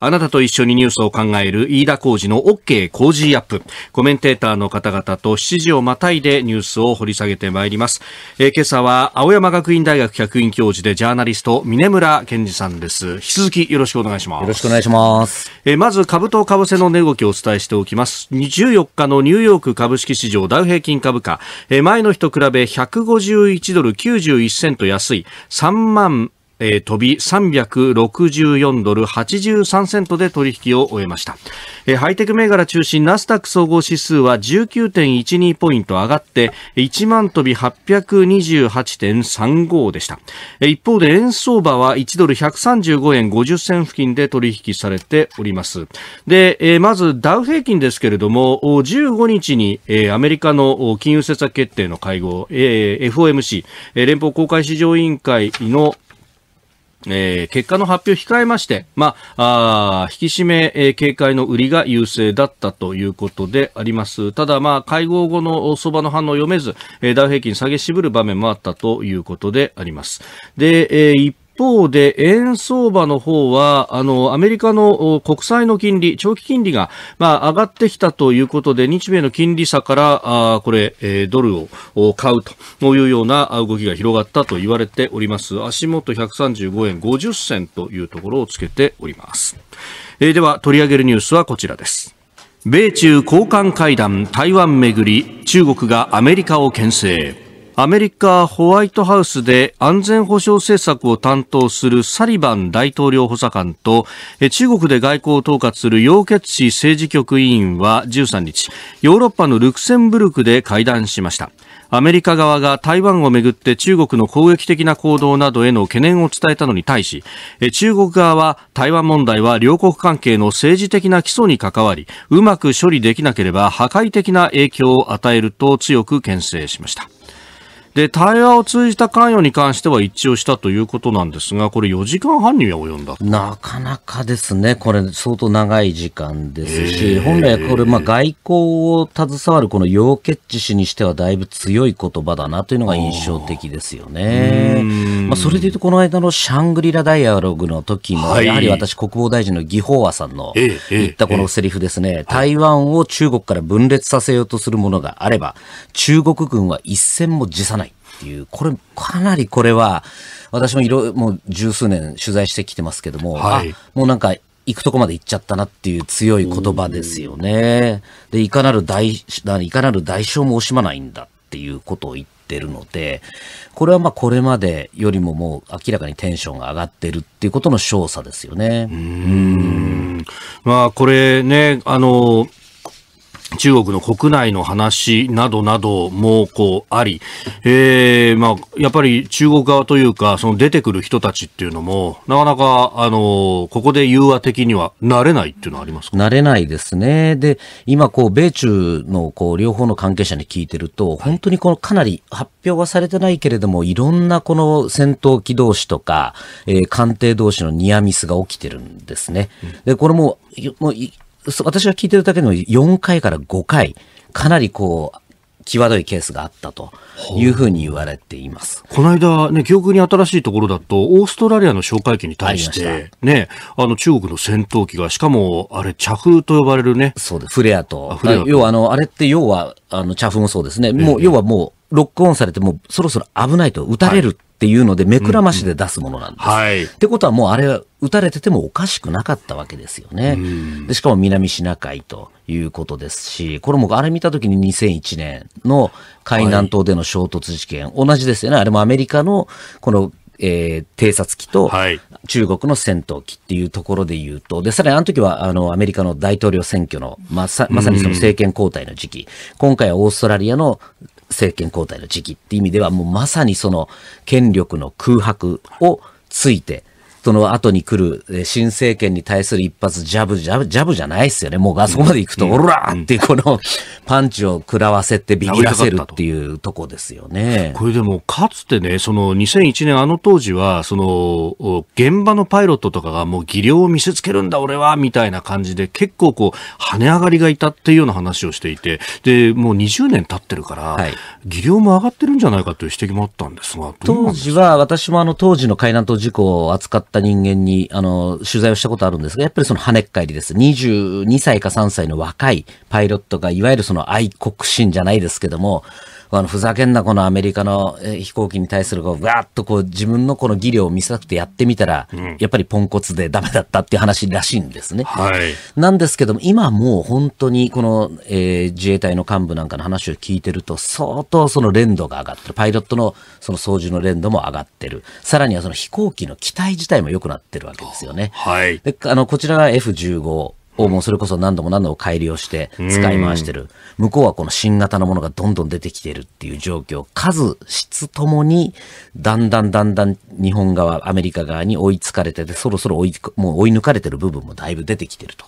あなたと一緒にニュースを考える飯田浩二の OK 工事アップ。コメンテーターの方々と7時をまたいでニュースを掘り下げてまいります。えー、今朝は青山学院大学客員教授でジャーナリスト、峰村健二さんです。引き続きよろしくお願いします。よろしくお願いします。えー、まず株と株せの値動きをお伝えしておきます。14日のニューヨーク株式市場ダウ平均株価、えー、前の日と比べ151ドル91セント安い3万えー、飛び364ドル83セントで取引を終えました、えー、ハイテク銘柄中心ナスダック総合指数は19.12ポイント上がって1万飛び828.35でした、えー、一方で円相場は1ドル135円50銭付近で取引されておりますで、えー、まずダウ平均ですけれども15日に、えー、アメリカの金融政策決定の会合、えー、FOMC、えー、連邦公開市場委員会のえー、結果の発表を控えまして、まあ、あ引き締め、えー、警戒の売りが優勢だったということであります。ただ、まあ、会合後の相場の反応を読めず、えー、ダウ平均下げ渋る場面もあったということであります。で、えー、一方で、円相場の方は、あの、アメリカの国債の金利、長期金利が、まあ、上がってきたということで、日米の金利差から、あこれ、えー、ドルを買うというような動きが広がったと言われております。足元135円50銭というところをつけております。えー、では、取り上げるニュースはこちらです。米中高官会談、台湾めぐり、中国がアメリカを牽制。アメリカホワイトハウスで安全保障政策を担当するサリバン大統領補佐官と中国で外交を統括する楊潔氏政治局委員は13日ヨーロッパのルクセンブルクで会談しましたアメリカ側が台湾をめぐって中国の攻撃的な行動などへの懸念を伝えたのに対し中国側は台湾問題は両国関係の政治的な基礎に関わりうまく処理できなければ破壊的な影響を与えると強く牽制しましたで、対話を通じた関与に関しては一致をしたということなんですが、これ4時間半には及んだなかなかですね、これ相当長い時間ですし、本来これ、まあ、外交を携わるこの楊潔チ氏にしてはだいぶ強い言葉だなというのが印象的ですよね。まあ、それでいうと、この間のシャングリラダイアログの時も、やはり私、国防大臣の魏鳳和さんの言ったこのセリフですね、台湾を中国から分裂させようとするものがあれば、中国軍は一戦も辞さない。ていう、これ、かなりこれは、私もいろ、もう十数年取材してきてますけども、はい、もうなんか、行くとこまで行っちゃったなっていう強い言葉ですよね。で、いかなる代、いかなる代償も惜しまないんだっていうことを言ってるので、これはまあこれまでよりももう明らかにテンションが上がってるっていうことの少佐ですよね。うん。まあこれね、あの、中国の国内の話などなどもこうあり、えーまあ、やっぱり中国側というかその出てくる人たちっていうのもなかなか、あのここで融和的にはなれないっていうのはありますかなれないですね。で今こう米中のこう両方の関係者に聞いてると本当にこのかなり発表はされてないけれどもいろんなこの戦闘機同士とか、えー、艦艇同士のニアミスが起きてるんですね。でこれももう私が聞いてるだけでも4回から5回、かなりこう、際どいケースがあったというふうに言われています。この間、ね、記憶に新しいところだと、オーストラリアの哨戒機に対して、ね、あの、中国の戦闘機が、しかも、あれ、着と呼ばれるね。そうです。フレアと。フレア要は、あの、あれって要は、あの、茶粉もそうですね。もう、要はもう、ロックオンされて、もうそろそろ危ないと、撃たれるっていうので、目くらましで出すものなんです。はい。ってことはもう、あれは撃たれててもおかしくなかったわけですよね。でしかも南シナ海ということですし、これもあれ見たときに2001年の海南島での衝突事件、同じですよね。あれもアメリカの、このえー、偵察機と、中国の戦闘機っていうところで言うと、で、さらにあの時は、あの、アメリカの大統領選挙の、まさ、まさにその政権交代の時期、今回はオーストラリアの政権交代の時期っていう意味では、もうまさにその権力の空白をついて、その後に来る新政権に対する一発ジャブジャブ、ジャブじゃないですよね。もうあそこまで行くと、おらーってこのパンチを食らわせてビビらせるっていうとこですよね。これでもかつてね、その2001年あの当時は、その現場のパイロットとかがもう技量を見せつけるんだ俺はみたいな感じで結構こう跳ね上がりがいたっていうような話をしていて、で、もう20年経ってるから、はい、技量も上がってるんじゃないかという指摘もあったんですが、当時は私もあの当時の海南島事故を扱ってった人間に、あの、取材をしたことあるんですが、やっぱりその跳ねっ返りです。22歳か3歳の若いパイロットが、いわゆるその愛国心じゃないですけども、あのふざけんなこのアメリカの飛行機に対するこうわーっとこう自分のこの技量を見せたくてやってみたら、うん、やっぱりポンコツでダメだったっていう話らしいんですね。はい、なんですけども今もう本当にこの、えー、自衛隊の幹部なんかの話を聞いてると相当その連度が上がってるパイロットのその操縦の連度も上がってるさらにはその飛行機の機体自体も良くなってるわけですよね。はい、であのこちらが F15 をもうそれこそ何度も何度も改良して使い回してる。向こうはこの新型のものがどんどん出てきてるっていう状況。数、質ともに、だんだんだんだん日本側、アメリカ側に追いつかれてて、そろそろ追い、もう追い抜かれてる部分もだいぶ出てきてると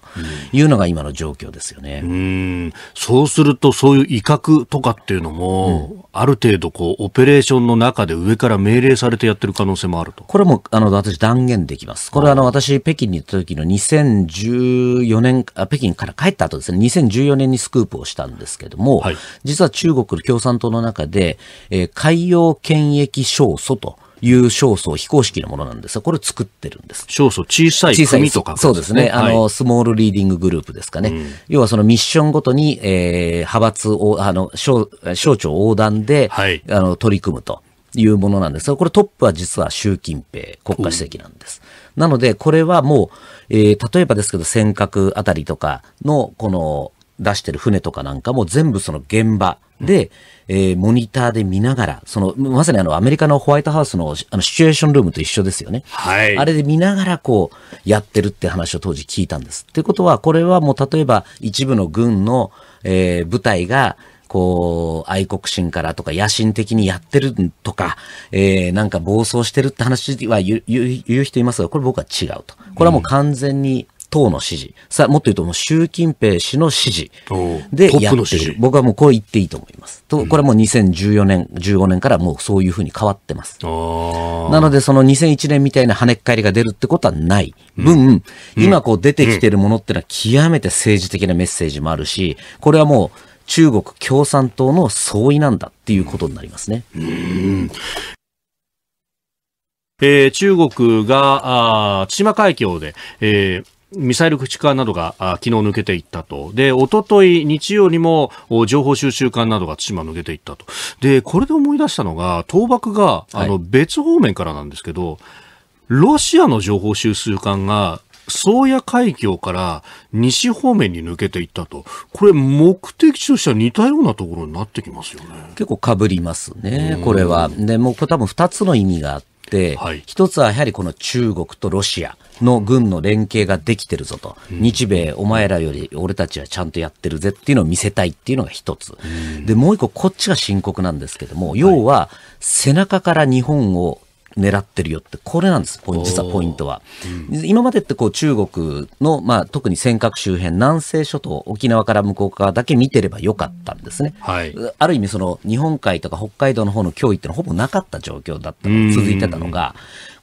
いうのが今の状況ですよね。うん。そうするとそういう威嚇とかっていうのも、うん、ある程度こう、オペレーションの中で上から命令されてやってる可能性もあると。これも、あの、私断言できます。これはあの、私、北京に行った時の2014 2014年、北京から帰った後ですね、2014年にスクープをしたんですけども、はい、実は中国共産党の中で、えー、海洋検疫勝訴と、いう少素、非公式のものなんですが、これを作ってるんです。少素、小さい組とか、ね、そうですね。あの、はい、スモールリーディンググループですかね。うん、要はそのミッションごとに、えー、派閥を、あの、省省庁横断で、はい、あの、取り組むと。いうものなんですが、これトップは実は習近平国家主席なんです。なので、これはもう、えー、例えばですけど、尖閣あたりとかの、この、出してる船とかなんかも全部その現場で、えー、モニターで見ながら、その、まさにあの、アメリカのホワイトハウスのあのシチュエーションルームと一緒ですよね。はい。あれで見ながらこう、やってるって話を当時聞いたんです。ってことは、これはもう例えば一部の軍の、えー、部隊が、こう、愛国心からとか野心的にやってるとか、えー、なんか暴走してるって話は言う言う人いますが、これ僕は違うと。これはもう完全に、党の支持。さあ、もっと言うと、もう習近平氏の支持でやってる。僕はもうこう言っていいと思います。と、これはもう2014年、15年からもうそういうふうに変わってます。なので、その2001年みたいな跳ね返りが出るってことはない分、うん、今こう出てきてるものってのは極めて政治的なメッセージもあるし、これはもう、中国共産党の総意なんだっていうことになりますね。うんえー、中国が、あ千島海峡で、えーミサイル駆逐艦などが昨日抜けていったと。で、おととい日曜にも情報収集艦などが対馬抜けていったと。で、これで思い出したのが、倒幕が、はい、あの別方面からなんですけど、ロシアの情報収集艦が宗谷海峡から西方面に抜けていったと、これ、目的地としては似たようなところになってきますよね結構かぶりますね、これは。でもう多分2つの意味があって、はい、1つはやはりこの中国とロシアの軍の連携ができてるぞと、うん、日米、お前らより俺たちはちゃんとやってるぜっていうのを見せたいっていうのが1つ、うん、でもう1個、こっちが深刻なんですけども、要は背中から日本を狙ってるよって、これなんです、ポイント実はポイントは。うん、今までってこう中国の、まあ、特に尖閣周辺、南西諸島、沖縄から向こう側だけ見てればよかったんですね。はい、ある意味、その日本海とか北海道の方の脅威ってのはほぼなかった状況だったの、続いてたのが、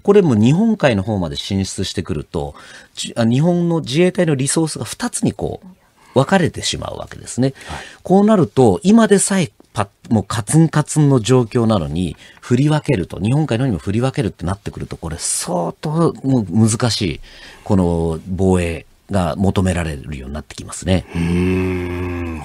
これも日本海の方まで進出してくると、日本の自衛隊のリソースが2つにこう分かれてしまうわけですね。はい、こうなると、今でさえパもうカツンカツンの状況なのに、振り分けると、日本海のにも振り分けるってなってくると、これ相当もう難しい、この防衛が求められるようになってきますね。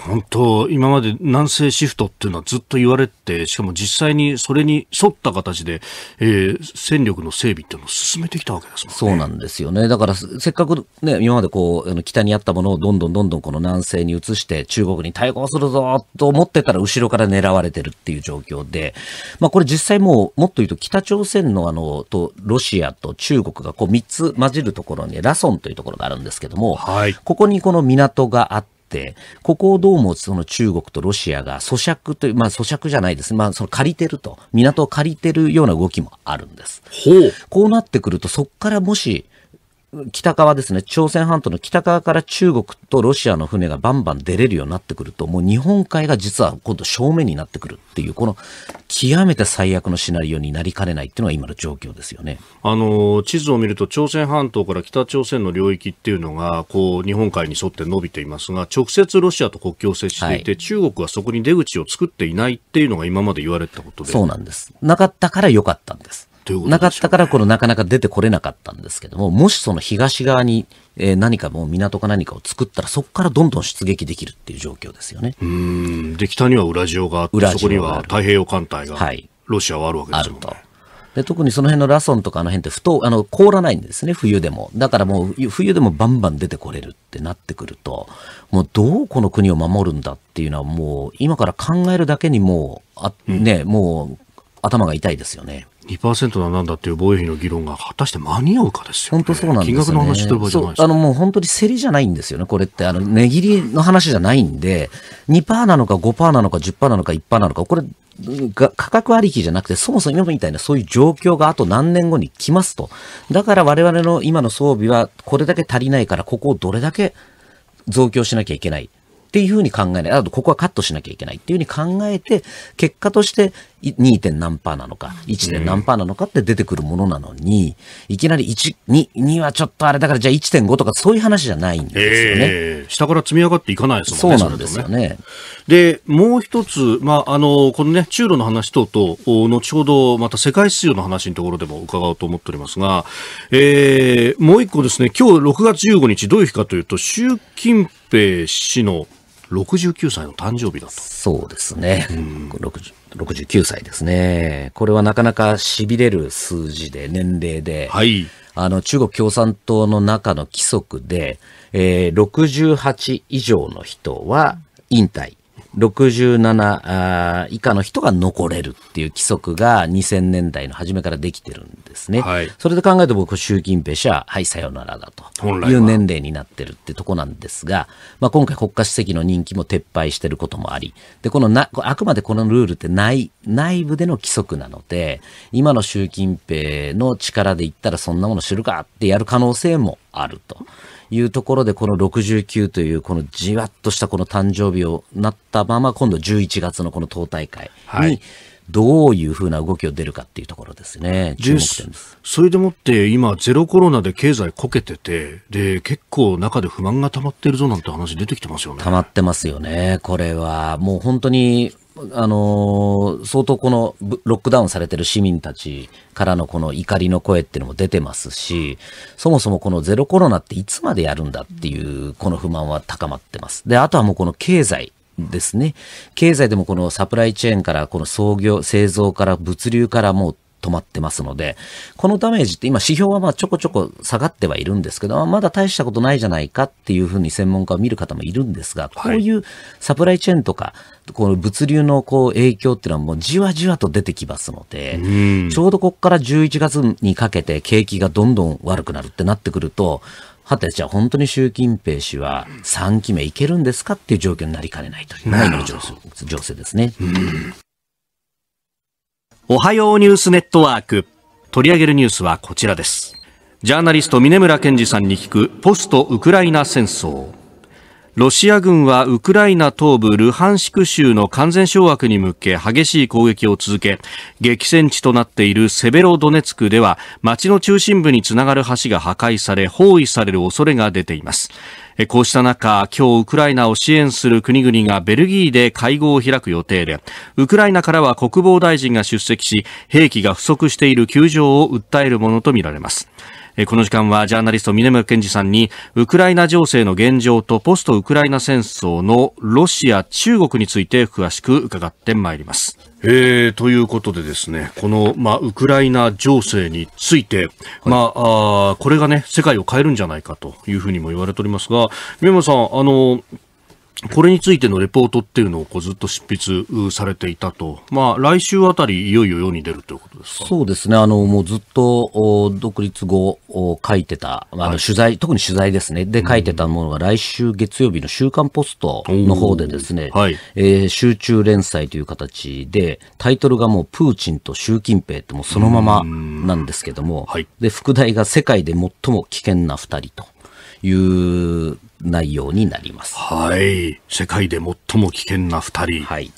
本当、今まで南西シフトっていうのはずっと言われて、しかも実際にそれに沿った形で、えー、戦力の整備っていうのを進めてきたわけですもんね。そうなんですよね。だから、せっかくね、今までこう、あの北にあったものをどんどんどんどんこの南西に移して、中国に対抗するぞと思ってたら、後ろから狙われてるっていう状況で、まあこれ実際もう、もっと言うと北朝鮮のあの、と、ロシアと中国がこう3つ混じるところに、ラソンというところがあるんですけど、けども、はい、ここにこの港があって、ここをどうもその中国とロシアが咀嚼という、まあ咀嚼じゃないですね。まあその借りてると、港を借りてるような動きもあるんです。ほう。こうなってくると、そこからもし、北側ですね、朝鮮半島の北側から中国とロシアの船がバンバン出れるようになってくると、もう日本海が実は今度正面になってくるっていう、この極めて最悪のシナリオになりかねないっていうのが今の状況ですよね。あの、地図を見ると朝鮮半島から北朝鮮の領域っていうのが、こう、日本海に沿って伸びていますが、直接ロシアと国境を接していて、はい、中国はそこに出口を作っていないっていうのが今まで言われたことで。そうなんです。なかったから良かったんです。なかったから、このなかなか出てこれなかったんですけども、もしその東側に、えー、何かもう港か何かを作ったら、そこからどんどん出撃できるっていう状況ですよね。うんで、北にはウラジオがあって、そこには太平洋艦隊が、はい、ロシアはあるわけですもんで特にその辺のラソンとかあの辺って不あの凍らないんですね、冬でも。だからもう冬でもバンバン出てこれるってなってくると、もうどうこの国を守るんだっていうのはもう今から考えるだけにもう、あね、もう頭が痛いですよね。2%なんだっていう防衛費の議論が果たして間に合うかですよ、ね、本当そうなんです、ね、金額の話してる場合じゃないあのもう本当に競りじゃないんですよね、これって、あの値切りの話じゃないんで、2%なのか5%なのか10%なのか1%なのか、これが、価格ありきじゃなくて、そもそも今みたいなそういう状況があと何年後に来ますと。だから我々の今の装備はこれだけ足りないから、ここをどれだけ増強しなきゃいけない。っていうふうに考えない。あと、ここはカットしなきゃいけないっていうふうに考えて、結果として 2. 点何パーなのか、1. 点何パーなのかって出てくるものなのに、いきなり1、2、2はちょっとあれだからじゃあ1.5とかそういう話じゃないんですよね。えー、下から積み上がっていかないですもんね。そうなんですよね。で、もう一つ、まあ、あの、このね、中ロの話等々、後ほどまた世界市場の話のところでも伺おうと思っておりますが、えー、もう一個ですね、今日6月15日、どういう日かというと、習近平氏の69歳の誕生日だと。そうですね。うん、69歳ですね。これはなかなか痺れる数字で、年齢で。はい。あの、中国共産党の中の規則で、えー、68以上の人は引退。67以下の人が残れるっていう規則が2000年代の初めからできてるんですね。はい、それで考えると僕、習近平氏は、はい、さよならだという年齢になってるってとこなんですが、まあ、今回国家主席の任期も撤廃してることもあり、で、このな、あくまでこのルールって内、内部での規則なので、今の習近平の力で言ったらそんなもの知るかってやる可能性もあると。いうところで、この69という、このじわっとしたこの誕生日をなったまま、今度11月のこの党大会に、どういうふうな動きを出るかっていうところですね、でそれでもって、今、ゼロコロナで経済こけてて、で結構、中で不満が溜まってるぞなんて話、出てきてますよね溜まってますよね、これは、もう本当にあのー、相当このロックダウンされてる市民たちからのこの怒りの声っていうのも出てますし、そもそもこのゼロコロナっていつまでやるんだっていうこの不満は高まってます。で、あとはもうこの経済。ですね。経済でもこのサプライチェーンから、この創業、製造から、物流からもう止まってますので、このダメージって今指標はまあちょこちょこ下がってはいるんですけど、まだ大したことないじゃないかっていうふうに専門家を見る方もいるんですが、こういうサプライチェーンとか、この物流のこう影響っていうのはもうじわじわと出てきますので、ちょうどここから11月にかけて景気がどんどん悪くなるってなってくると、はてじゃあ本当に習近平氏は3期目いけるんですかっていう状況になりかねないという今の情勢ですね。おはようニュースネットワーク。取り上げるニュースはこちらです。ジャーナリスト峰村健二さんに聞くポストウクライナ戦争。ロシア軍はウクライナ東部ルハンシク州の完全掌握に向け激しい攻撃を続け、激戦地となっているセベロドネツクでは街の中心部につながる橋が破壊され包囲される恐れが出ています。こうした中、今日ウクライナを支援する国々がベルギーで会合を開く予定で、ウクライナからは国防大臣が出席し、兵器が不足している窮状を訴えるものとみられます。えこの時間はジャーナリスト峰村健二さんにウクライナ情勢の現状とポストウクライナ戦争のロシア、中国について詳しく伺ってまいります。えー、ということでですね、この、まあ、ウクライナ情勢について、はい、まああ、これがね、世界を変えるんじゃないかというふうにも言われておりますが、宮本さん、あの、これについてのレポートっていうのをこうずっと執筆されていたと、まあ、来週あたり、いよいよ世に出るということですかそうですね、あのもうずっと独立後、書いてた、あの、はい、取材、特に取材ですね、で書いてたものが、来週月曜日の週刊ポストの方でですね、はいえー、集中連載という形で、タイトルがもう、プーチンと習近平ってもうそのままなんですけども、はい、で副題が世界で最も危険な2人と。いう内容になります。はい。世界で最も危険な二人。はい。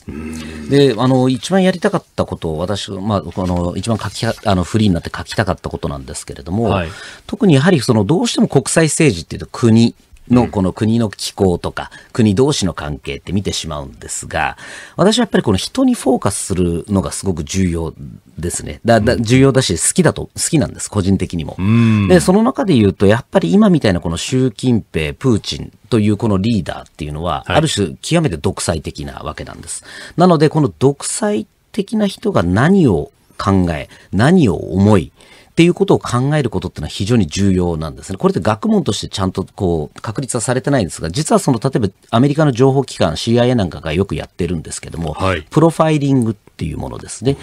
で、あの、一番やりたかったことを私、まあ、あの、一番書き、あの、フリーになって書きたかったことなんですけれども、はい、特にやはりその、どうしても国際政治っていうと国、のこの国の気候とか、国同士の関係って見てしまうんですが、私はやっぱりこの人にフォーカスするのがすごく重要ですね。だ、だ、重要だし、好きだと、好きなんです、個人的にも。で、その中で言うと、やっぱり今みたいなこの習近平、プーチンというこのリーダーっていうのは、ある種極めて独裁的なわけなんです。なので、この独裁的な人が何を考え、何を思い、っていうことを考えることってのは非常に重要なんですね。これって学問としてちゃんとこう確立はされてないんですが、実はその例えばアメリカの情報機関 CIA なんかがよくやってるんですけども、はい、プロファイリングっていうものですね。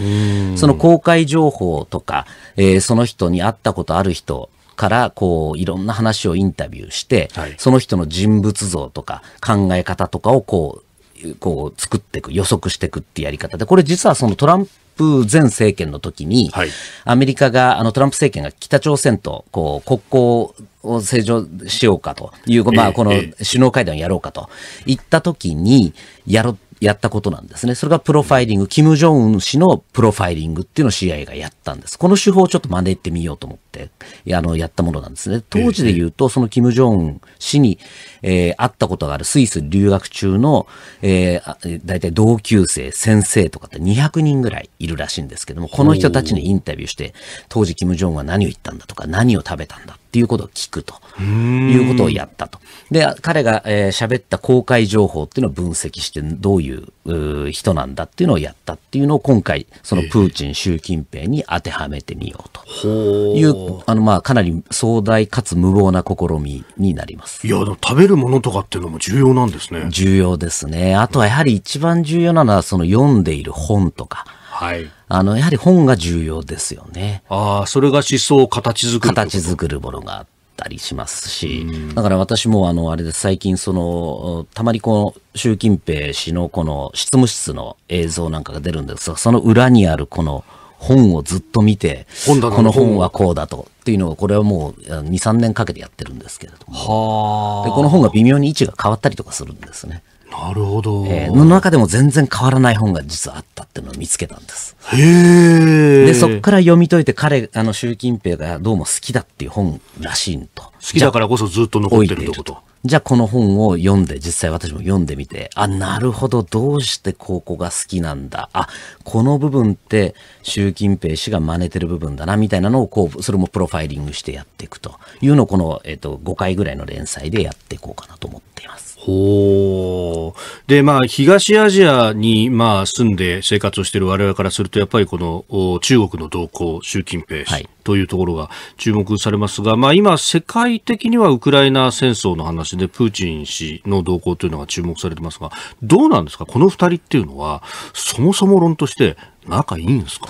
その公開情報とか、えー、その人に会ったことある人、から、こう、いろんな話をインタビューして、はい、その人の人物像とか考え方とかを、こう、こう作っていく、予測していくってやり方で、これ実はそのトランプ前政権の時に、はい、アメリカが、あのトランプ政権が北朝鮮とこう国交を正常しようかという、まあ、この首脳会談をやろうかと言った時に、やろやったことなんですね。それがプロファイリング、キム・ジョンウン氏のプロファイリングっていうのを CIA がやったんです。この手法をちょっと真似てみようと思って、あの、やったものなんですね。当時で言うと、そのキム・ジョンウン氏に、えー、会ったことがあるスイス留学中の、えー、大体同級生、先生とかって200人ぐらいいるらしいんですけども、この人たちにインタビューして、当時キム・ジョンウンは何を言ったんだとか、何を食べたんだっていうことを聞くということをやったと。で、彼が喋、えー、った公開情報っていうのを分析して、どういう人なんだっていうのをやったっていうのを今回、そのプーチン、習近平に当てはめてみようという、あの、まあ、かなり壮大かつ無謀な試みになります。いや、でも食べるものとかっていうのも重要なんですね。重要ですね。あとはやはり一番重要なのは、その読んでいる本とか、はい、あのやはり本が重要ですよね。あそれが思想を形作る形作るものがあったりしますし、だから私もあのあれです最近そのたまにこの習近平氏のこの執務室の映像なんかが出るんですがその裏にあるこの本をずっと見て、この本はこうだと、ていうのをこれはもう23年かけてやってるんですけれどもでこの本が微妙に位置が変わったりとかするんですね。なるほど、えー、の中でも全然変わらない本が実はあったっていうのを見つけたんです。へでそこから読み解いて彼あの習近平がどうも好きだっていう本らしいんと好きだからこそずっと残ってるってことじゃあこの本を読んで実際私も読んでみてあなるほどどうしてここが好きなんだあこの部分って習近平氏が真似てる部分だなみたいなのをこうそれもプロファイァイリングしてやっていくというのをこの、えー、と5回ぐらいの連載でやっていこうかなと思っています。おでまあ東アジアに、まあ、住んで生活をしている我々からするとやっぱりこの中国の動向習近平氏、というところが注目されますが、まあ、今、世界的にはウクライナ戦争の話でプーチン氏の動向というのが注目されてますがどうなんですか、この2人っていうのはそもそも論として仲いいんですか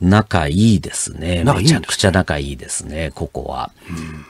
仲いいですね。めちゃくちゃ仲いいですね、ここは。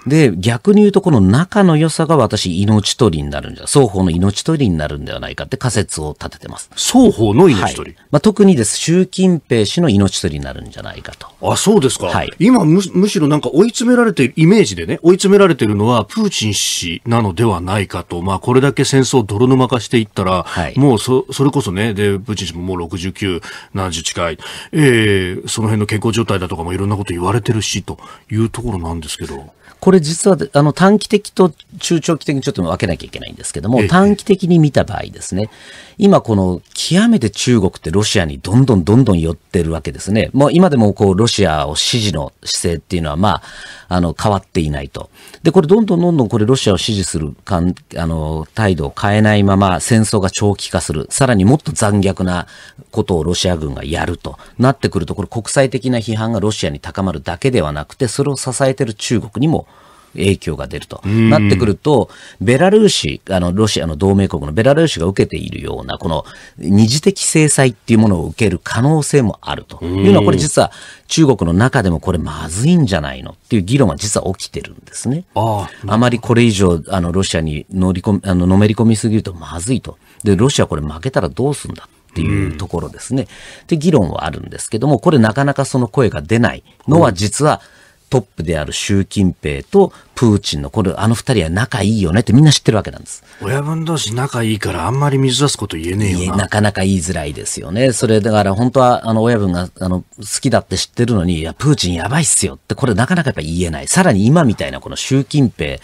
で、逆に言うと、この仲の良さが私、命取りになるんじゃ、双方の命取りになるんではないかって仮説を立ててます。双方の命取り、はい、まあ、特にです、習近平氏の命取りになるんじゃないかと。あ、そうですか。はい、今む、むしろなんか追い詰められてる、イメージでね、追い詰められてるのは、プーチン氏なのではないかと。まあ、これだけ戦争を泥沼化していったら、はい、もうそ、それこそね、で、プーチン氏ももう69、70近い。えーその辺の健康状態だとかもいろんなこと言われてるしというところなんですけど。これ実はあの短期的と中長期的にちょっと分けなきゃいけないんですけども、短期的に見た場合ですね、今この極めて中国ってロシアにどんどんどんどん寄ってるわけですね。もう今でもこうロシアを支持の姿勢っていうのはまあ、あの変わっていないと。で、これどんどんどんどんこれロシアを支持するかん、あの、態度を変えないまま戦争が長期化する。さらにもっと残虐なことをロシア軍がやるとなってくると、これ国際的な批判がロシアに高まるだけではなくて、それを支えてる中国にも影響が出ると、なってくると、ベラルーシ、あのロシアの同盟国のベラルーシが受けているような、この二次的制裁っていうものを受ける可能性もあるというのは、これ実は中国の中でもこれまずいんじゃないのっていう議論は実は起きてるんですね。あまりこれ以上、あのロシアに乗り込あののめり込みすぎるとまずいと。で、ロシアこれ負けたらどうすんだっていうところですね。で、議論はあるんですけども、これなかなかその声が出ないのは実は、うんトップである習近平とプーチンの、これ、あの二人は仲いいよねってみんな知ってるわけなんです。親分同士仲いいからあんまり水出すこと言えねえよな。なかなか言いづらいですよね。それ、だから本当は、あの、親分が、あの、好きだって知ってるのに、いや、プーチンやばいっすよって、これなかなかやっぱ言えない。さらに今みたいなこの習近平、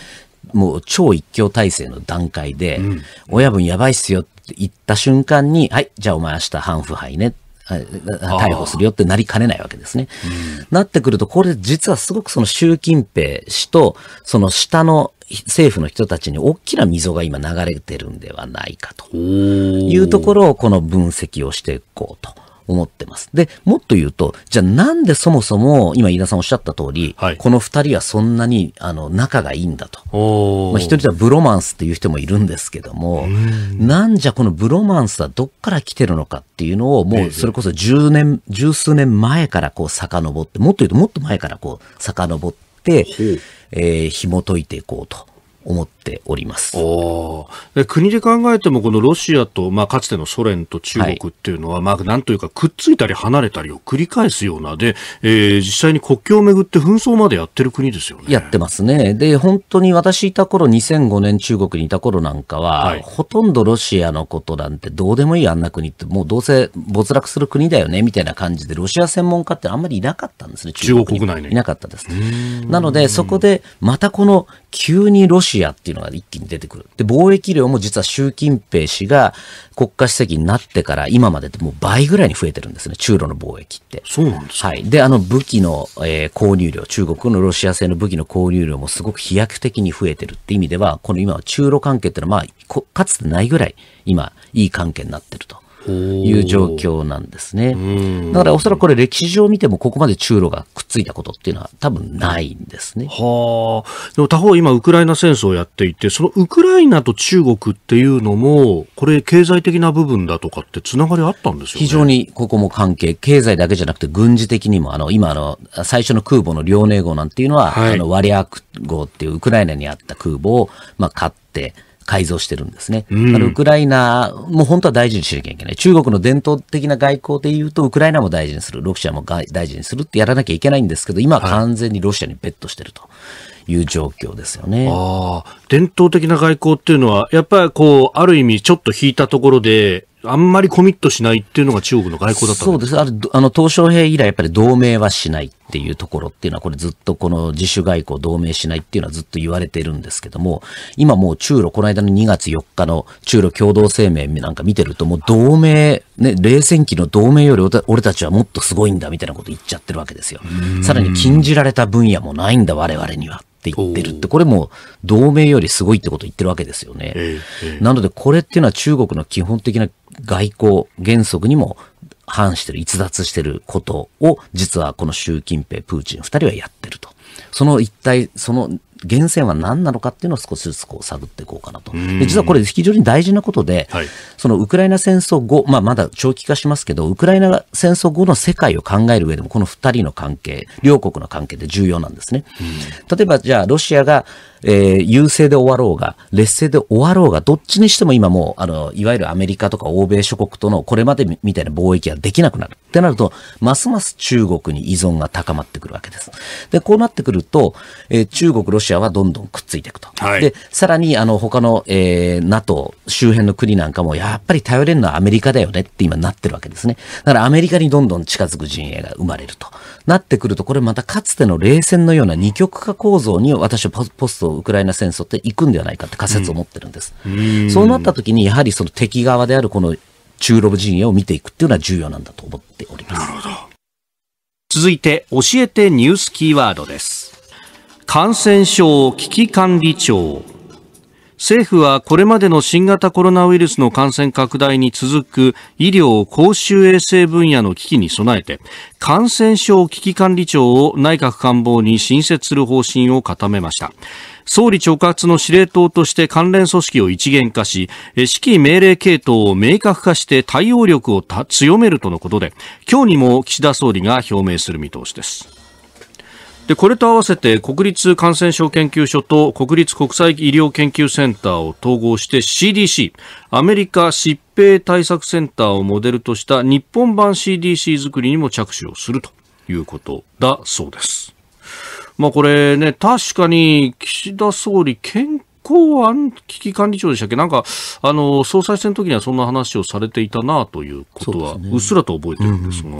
もう超一強体制の段階で、うん、親分やばいっすよって言った瞬間に、はい、じゃあお前明日反腐敗ねって逮捕するよってなりかねないわけですね。なってくると、これ実はすごくその習近平氏と、その下の政府の人たちに大きな溝が今流れてるんではないかというところをこの分析をしていこうと。思ってます。で、もっと言うと、じゃあなんでそもそも、今飯田さんおっしゃった通り、はい、この二人はそんなにあの仲がいいんだと。まあ、一人はブロマンスっていう人もいるんですけども、んなんじゃこのブロマンスはどっから来てるのかっていうのを、もうそれこそ十年、十数年前からこう遡って、もっと言うともっと前からこう遡って、えー、紐解いていこうと思っっておりますで国で考えても、このロシアと、まあ、かつてのソ連と中国っていうのは、はい、まあ、なんというか、くっついたり離れたりを繰り返すような、で、えー、実際に国境をめぐって紛争までやってる国ですよね。やってますね。で、本当に私いた頃、2005年中国にいた頃なんかは、はい、ほとんどロシアのことなんてどうでもいいあんな国って、もうどうせ没落する国だよね、みたいな感じで、ロシア専門家ってあんまりいなかったんですね、中国国内に。いなかったです。なので、そこで、またこの、急にロシアっていういうのが一気に出てくる。で、貿易量も実は習近平氏が国家主席になってから今までってもう倍ぐらいに増えてるんですね、中ロの貿易って。そうなんですはい。で、あの武器の、えー、購入量、中国のロシア製の武器の購入量もすごく飛躍的に増えてるって意味では、この今は中ロ関係っていうのはまあ、かつてないぐらい今、いい関係になってると。いう状況なんですね。だからおそらくこれ歴史上見てもここまで中ロがくっついたことっていうのは多分ないんですね。はあ。でも他方今ウクライナ戦争をやっていて、そのウクライナと中国っていうのも、これ経済的な部分だとかってつながりあったんですよね。非常にここも関係、経済だけじゃなくて軍事的にも、あの、今あの、最初の空母の遼寧号なんていうのは、はい、あの、ワリアク号っていうウクライナにあった空母を、まあ、買って、改造してるんですね。うん、ウクライナも本当は大事にしなきゃいけない。中国の伝統的な外交で言うと、ウクライナも大事にする、ロシアも大事にするってやらなきゃいけないんですけど、今は完全にロシアにベットしてると。いう状況ですよね、伝統的な外交っていうのは、やっぱりこう、ある意味、ちょっと引いたところで、あんまりコミットしないっていうのが中国の外交だったそうです。あの、あの、鄧小平以来やっぱり同盟はしないっていうところっていうのは、これずっとこの自主外交同盟しないっていうのはずっと言われてるんですけども、今もう中ロ、この間の2月4日の中ロ共同声明なんか見てると、もう同盟、ね、冷戦期の同盟より俺たちはもっとすごいんだみたいなこと言っちゃってるわけですよ。さらに禁じられた分野もないんだ我々には。って言ってるって、これも同盟よりすごいってこと言ってるわけですよね。なのでこれっていうのは中国の基本的な外交原則にも反してる、逸脱してることを、実はこの習近平、プーチン二人はやってると。その一体、その源泉は何なのかっていうのを少しずつこう探っていこうかなと。実はこれ非常に大事なことで、はい、そのウクライナ戦争後、まあ、まだ長期化しますけど、ウクライナ戦争後の世界を考える上でも、この2人の関係、両国の関係で重要なんですね。例えばじゃあロシアが、えー、優勢で終わろうが、劣勢で終わろうが、どっちにしても今もう、あの、いわゆるアメリカとか欧米諸国とのこれまでみたいな貿易ができなくなる。ってなると、ますます中国に依存が高まってくるわけです。で、こうなってくると、えー、中国、ロシアはどんどんくっついていくと。はい、で、さらに、あの、他の、えー、NATO 周辺の国なんかも、やっぱり頼れるのはアメリカだよねって今なってるわけですね。だからアメリカにどんどん近づく陣営が生まれると。なってくると、これまたかつての冷戦のような二極化構造に私はポストウクライナ戦争って行くんではないかって仮説を持ってるんです。うん、そうなった時に、やはりその敵側であるこの中ロ陣営を見ていくっていうのは重要なんだと思っております。続いて、教えてニュースキーワードです。感染症危機管理庁政府はこれまでの新型コロナウイルスの感染拡大に続く医療公衆衛生分野の危機に備えて感染症危機管理庁を内閣官房に新設する方針を固めました総理直轄の司令塔として関連組織を一元化し指揮命令系統を明確化して対応力を強めるとのことで今日にも岸田総理が表明する見通しですでこれと合わせて国立感染症研究所と国立国際医療研究センターを統合して CDC アメリカ疾病対策センターをモデルとした日本版 CDC 作りにも着手をするということだそうです。まあこれね、確かに岸田総理健康安危機管理庁でしたっけなんか、あの、総裁選の時にはそんな話をされていたなということは、ううっすらと覚えてるんですが。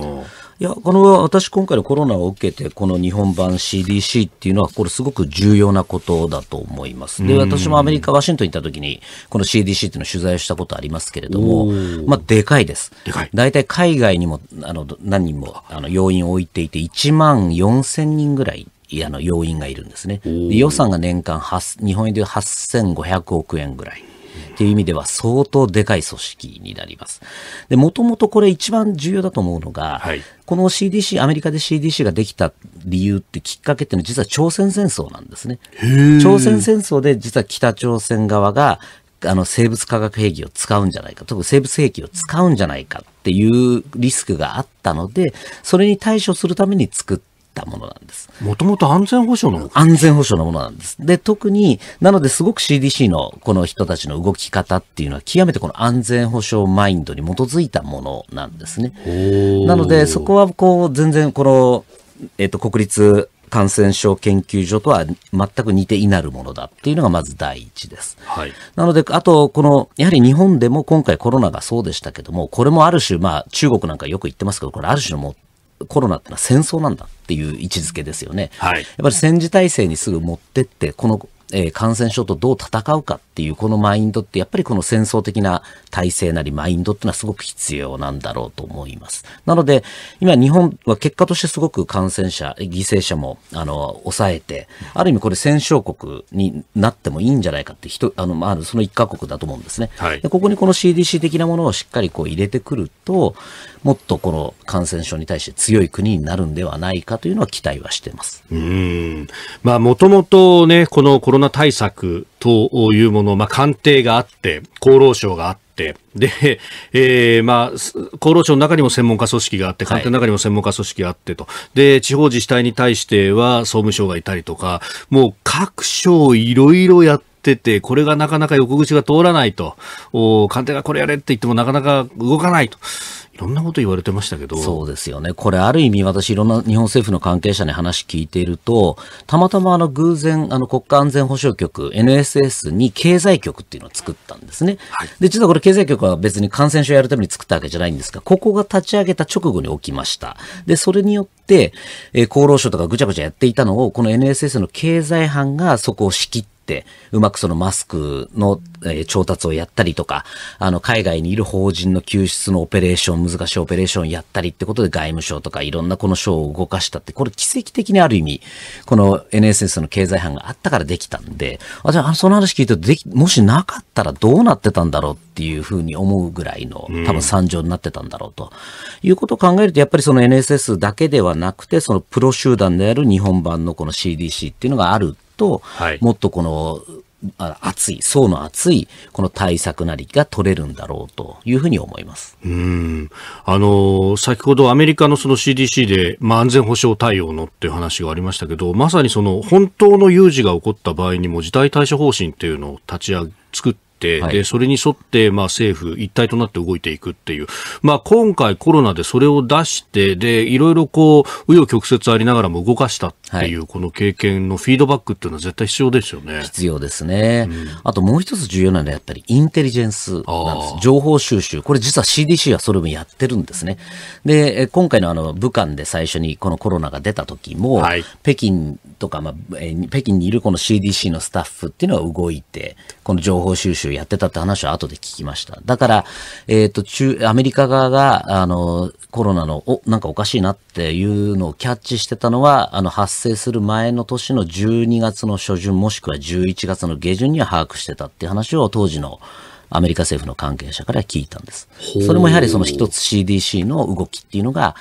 いや、この私今回のコロナを受けて、この日本版 CDC っていうのは、これすごく重要なことだと思います。で、私もアメリカ、ワシントン行った時に、この CDC っていうのを取材したことありますけれども、まあ、でかいです。でかい。大体海外にも、あの、何人も、あの、要員を置いていて、1万4000人ぐらいあの要員がいるんですね。予算が年間日本円で8500億円ぐらい。っていう意味では相当でかい組織になります。で、もともとこれ一番重要だと思うのが、はい、この CDC、アメリカで CDC ができた理由ってきっかけっていうのは実は朝鮮戦争なんですね。朝鮮戦争で実は北朝鮮側があの生物化学兵器を使うんじゃないか、特に生物兵器を使うんじゃないかっていうリスクがあったので、それに対処するために作ったったものなんです。もともと安全保障の安全保障のものなんです。で、特に、なのですごく CDC のこの人たちの動き方っていうのは、極めてこの安全保障マインドに基づいたものなんですね。なので、そこはこう、全然この、えっ、と、国立感染症研究所とは全く似ていなるものだっていうのがまず第一です。はい、なので、あと、この、やはり日本でも今回コロナがそうでしたけども、これもある種、まあ中国なんかよく言ってますけど、これある種のもコロナってのは戦争なんだっていう位置づけですよね。はい、やっぱり戦時体制にすぐ持ってって、このえ感染症とどう戦うかっていうこのマインドってやっぱりこの戦争的な体制なりマインドってのはすごく必要なんだろうと思います。なので今日本は結果としてすごく感染者、犠牲者もあの抑えて、ある意味これ戦勝国になってもいいんじゃないかって人、あの、まあ、その一カ国だと思うんですね。はい、でここにこの CDC 的なものをしっかりこう入れてくると、もっとこの感染症に対して強い国になるんではないかというのは期待はしてます。うん。まあ、もともとね、このコロナ対策というもの、まあ、官邸があって、厚労省があって、で、えー、まあ、厚労省の中にも専門家組織があって、官邸の中にも専門家組織があってと、はい、で、地方自治体に対しては総務省がいたりとか、もう各省いろいろやって、てこれがなかなか横口が通らないと、官邸がこれやれって言ってもなかなか動かないといろんなこと言われてましたけど。そうですよね。これある意味私いろんな日本政府の関係者に話聞いていると、たまたまあの偶然あの国家安全保障局 NSS に経済局っていうのを作ったんですね。はい、で、実はこれ経済局は別に感染症やるために作ったわけじゃないんですが、ここが立ち上げた直後に起きました。で、それによって、えー、厚労省とかぐちゃぐちゃやっていたのを、この NSS の経済班がそこを仕切って、、うまくそのマスクの、えー、調達をやったりとか、あの、海外にいる法人の救出のオペレーション、難しいオペレーションやったりってことで外務省とかいろんなこの省を動かしたって、これ奇跡的にある意味、この NSS の経済班があったからできたんで、あ、じゃあその話聞いてでき、もしなかったらどうなってたんだろうっていうふうに思うぐらいの、多分惨状になってたんだろうと、うん、いうことを考えると、やっぱりその NSS だけではなくて、そのプロ集団である日本版のこの CDC っていうのがあると、はい、もっとこの厚い、層の厚い、この対策なりが取れるんだろうというふうに思いますうんあの先ほどアメリカのその CDC で、まあ、安全保障対応のっていう話がありましたけど、まさにその本当の有事が起こった場合にも、事態対処方針っていうのを立ち上げ、作ってでそれに沿って、まあ、政府一体となって動いていくっていう、まあ、今回コロナでそれを出してでいろいろこう紆余曲折ありながらも動かしたっていう、この経験のフィードバックっていうのは絶対必要ですよね。必要ですね。うん、あともう一つ重要なのはやっぱりインテリジェンスなんです。情報収集。これ実は CDC はそれもやってるんですね。で、今回のあの武漢で最初にこのコロナが出た時も、はい、北京とか、まあ、え北京にいるこの CDC のスタッフっていうのは動いて、この情報収集やってたって話は後で聞きました。だから、えっ、ー、と、中、アメリカ側が、あの、コロナの、お、なんかおかしいなっていうのをキャッチしてたのは、あの、発生する前の年の12月の初旬もしくは11月の下旬には把握してたっていう話を当時のアメリカ政府の関係者から聞いたんです。それもやはりその一つ CDC の動きっていうのが、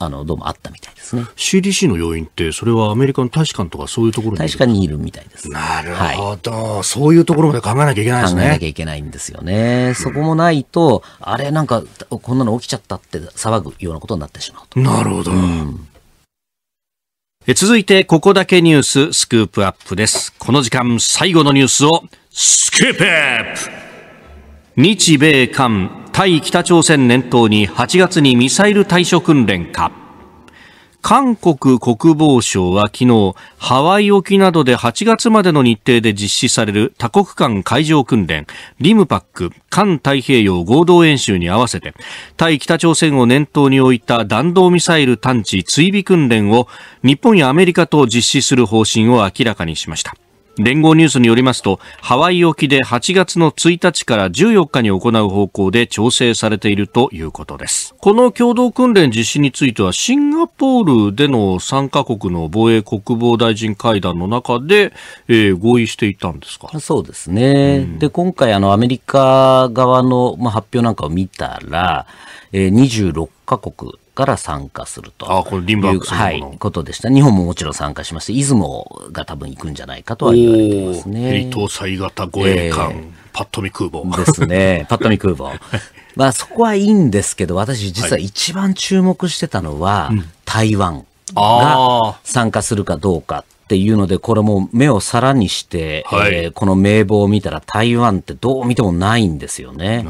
あの、どうもあったみたいですね。CDC の要因って、それはアメリカの大使館とかそういうところに大使館にいるみたいです。なるほど、はい、そういうところまで考えなきゃいけないですね。考えなきゃいけないんですよね。そこもないと、あれなんか、こんなの起きちゃったって騒ぐようなことになってしまうと。なるほど。うん続いて、ここだけニューススクープアップです。この時間、最後のニュースを、スクープアップ日米韓、対北朝鮮念頭に8月にミサイル対処訓練か。韓国国防省は昨日、ハワイ沖などで8月までの日程で実施される多国間海上訓練、リムパック、環太平洋合同演習に合わせて、対北朝鮮を念頭に置いた弾道ミサイル探知追尾訓練を日本やアメリカと実施する方針を明らかにしました。連合ニュースによりますとハワイ沖で8月の1日から14日に行う方向で調整されているということですこの共同訓練実施についてはシンガポールでの3カ国の防衛国防大臣会談の中で、えー、合意していたんですかそうですね、うん、で今回あのアメリカ側の、まあ、発表なんかを見たら、えー、26カ国から参加するとあこれリンバックはい、ことでした。日本ももちろん参加しまして、出雲が多分行くんじゃないかとは言われてますね。搭載型護衛艦、えー、パッと見空母。ですね。パッと見空母。まあそこはいいんですけど、私実は一番注目してたのは、はい、台湾が参加するかどうかっていうので、これも目を皿にして、はい、えー、この名簿を見たら台湾ってどう見てもないんですよね。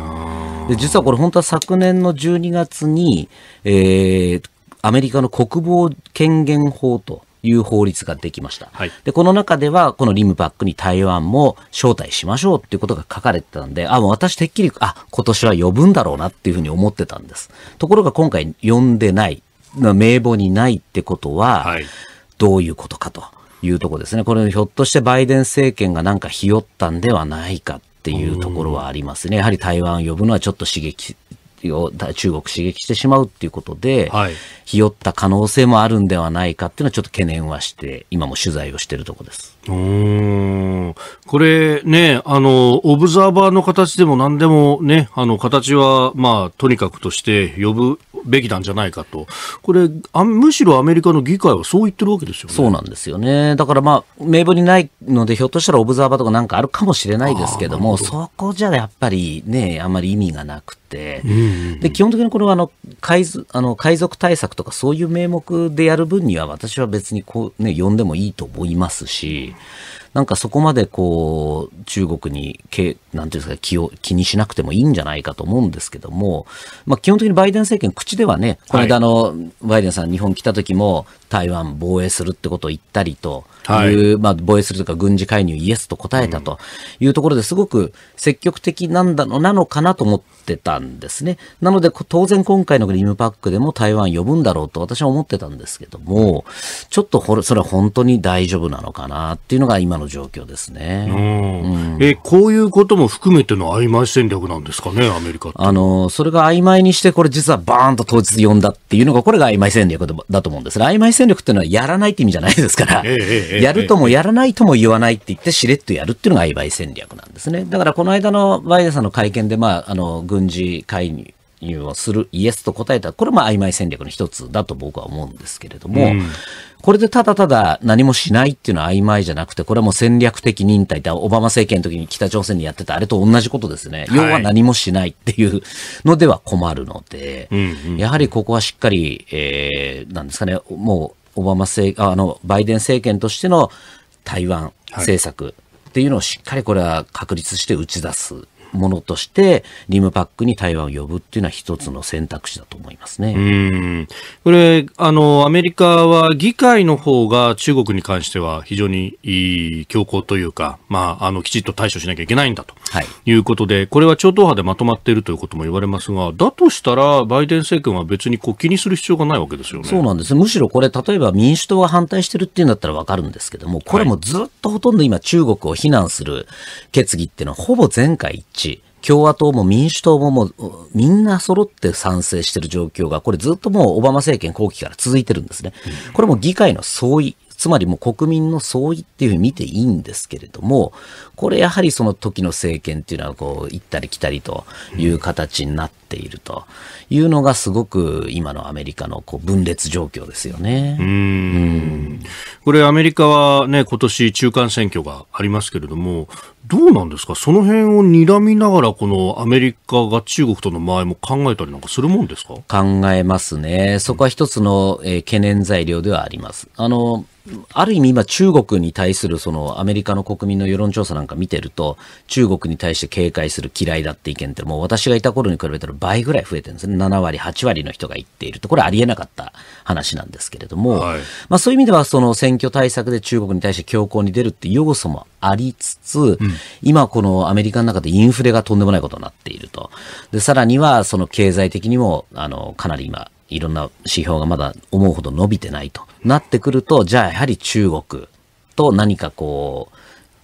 で実はこれ本当は昨年の12月に、えー、アメリカの国防権限法という法律ができました、はい、でこの中ではこのリムパックに台湾も招待しましょうっていうことが書かれてたんであもう私てっきりあ今年は呼ぶんだろうなっていうふうに思ってたんですところが今回呼んでない名簿にないってことは、はい、どういうことかというとこですねこれひょっとしてバイデン政権がなんかひよったんではないかっていうところはありますね。やはり台湾を呼ぶのはちょっと刺激を中国刺激してしまうっていうことで、はい、ひよった可能性もあるんではないかっていうのはちょっと懸念はして、今も取材をしているところです。うんこれね、あの、オブザーバーの形でも何でもね、あの、形は、まあ、とにかくとして呼ぶべきなんじゃないかと。これ、あむしろアメリカの議会はそう言ってるわけですよね。そうなんですよね。だからまあ、名簿にないので、ひょっとしたらオブザーバーとかなんかあるかもしれないですけども、どそこじゃやっぱりね、あまり意味がなくて。で基本的にこれはあの海あの海賊対策とかそういう名目でやる分には私は別にこう、ね、呼んでもいいと思いますしなんかそこまでこう中国にけなんていうんですか気を気にしなくてもいいんじゃないかと思うんですけども、まあ、基本的にバイデン政権口ではねこの間の、バイデンさん日本来た時も台湾防衛するってことを言ったりという、まあ、防衛するとか軍事介入イエスと答えたというところですごく積極的なんだの、なのかなと思ってたんですね。なので、当然今回のリムパックでも台湾呼ぶんだろうと私は思ってたんですけども、ちょっとほれ、それは本当に大丈夫なのかなっていうのが今の状況ですね。うん、え、こういうことも含めての曖昧戦略なんですかね、アメリカあの、それが曖昧にして、これ実はバーンと当日呼んだっていうのが、これが曖昧戦略だと思うんです曖昧戦略っていうのはやらないって意味じゃないですから。えええやるともやらないとも言わないって言って、しれっとやるっていうのが曖昧戦略なんですね。だからこの間のバイデンさんの会見で、まあ、あの、軍事介入、をするイエスと答えたこれも曖昧戦略の一つだと僕は思うんですけれども、うん、これでただただ何もしないっていうのは曖昧じゃなくて、これはもう戦略的忍耐って、オバマ政権の時に北朝鮮にやってたあれと同じことですね。要は何もしないっていうのでは困るので、やはりここはしっかり、えー、なんですかね、もう、オバマ政あのバイデン政権としての台湾政策っていうのをしっかりこれは確立して打ち出すものとして、リムパックに台湾を呼ぶっていうのは一つの選択肢だと思いますね。これ、あの、アメリカは議会の方が中国に関しては非常にいい強硬というか、まあ、あの、きちっと対処しなきゃいけないんだと、はい、いうことで、これは超党派でまとまっているということも言われますが、だとしたら、バイデン政権は別にこう気にする必要がないわけですよね。そうなんです。むしろこれ、例えば民主党が反対してるっていうんだったらわかるんですけども、これもずっとほとんど今中国を非難する決議っていうのはほぼ全会一致ち、共和党も民主党ももう、みんな揃って賛成している状況が、これずっともうオバマ政権後期から続いてるんですね。これも議会の総意、つまりもう国民の総意っていうふうに見ていいんですけれども、これやはりその時の政権っていうのはこう行ったり来たりという形になっているというのがすごく今のアメリカのこう分裂状況ですよね。うん。これアメリカはね、今年中間選挙がありますけれども、どうなんですかその辺を睨みながらこのアメリカが中国との間合いも考えたりなんかするもんですか考えますね。そこは一つの、えー、懸念材料ではあります。あの、ある意味今中国に対するそのアメリカの国民の世論調査なんか見てると、中国に対して警戒する嫌いだって意見ってもう私がいた頃に比べたら倍ぐらい増えてるんですね。7割、8割の人が言っていると。これありえなかった話なんですけれども、はい、まあそういう意味ではその選挙対策で中国に対して強硬に出るって要素もありつつ、うん、今このアメリカの中でインフレがとんでもないことになっていると。で、さらにはその経済的にも、あの、かなり今、いろんな指標がまだ思うほど伸びてないとなってくると、じゃあやはり中国と何かこう、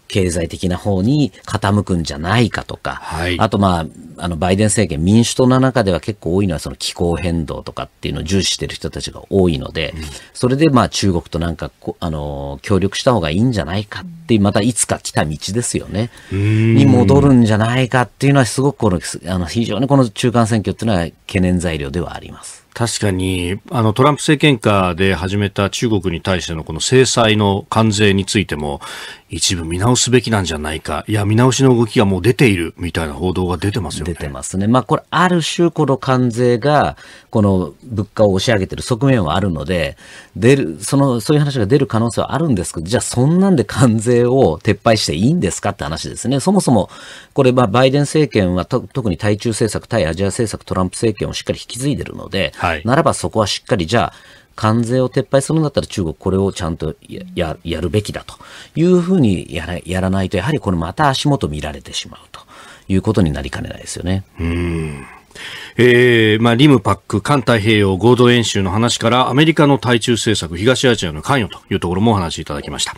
経済的な方に傾くんじゃないかとか、はい、あとまあ、あの、バイデン政権、民主党の中では結構多いのはその気候変動とかっていうのを重視してる人たちが多いので、うん、それでまあ中国となんか、あの、協力した方がいいんじゃないかっってまたいつか来た道ですよねに戻るんじゃないかっていうのはすごくこのあの非常にこの中間選挙っていうのは懸念材料ではあります。確かにあのトランプ政権下で始めた中国に対してのこの制裁の関税についても一部見直すべきなんじゃないかいや見直しの動きがもう出ているみたいな報道が出てますよね。出てますね。まあこれある種この関税がこの物価を押し上げてる側面はあるので出るそのそういう話が出る可能性はあるんですけどじゃあそんなんで関税を撤廃していいんですかって話ですね。そもそも、これ、まあ、バイデン政権は特に対中政策、対アジア政策、トランプ政権をしっかり引き継いでるので、はい、ならばそこはしっかり、じゃあ、関税を撤廃するんだったら中国これをちゃんとやるべきだというふうにやらやらないと、やはりこれまた足元見られてしまうということになりかねないですよね。うんえーまあ、リムパック、環太平洋合同演習の話からアメリカの対中政策、東アジアの関与というところもお話しいただきました。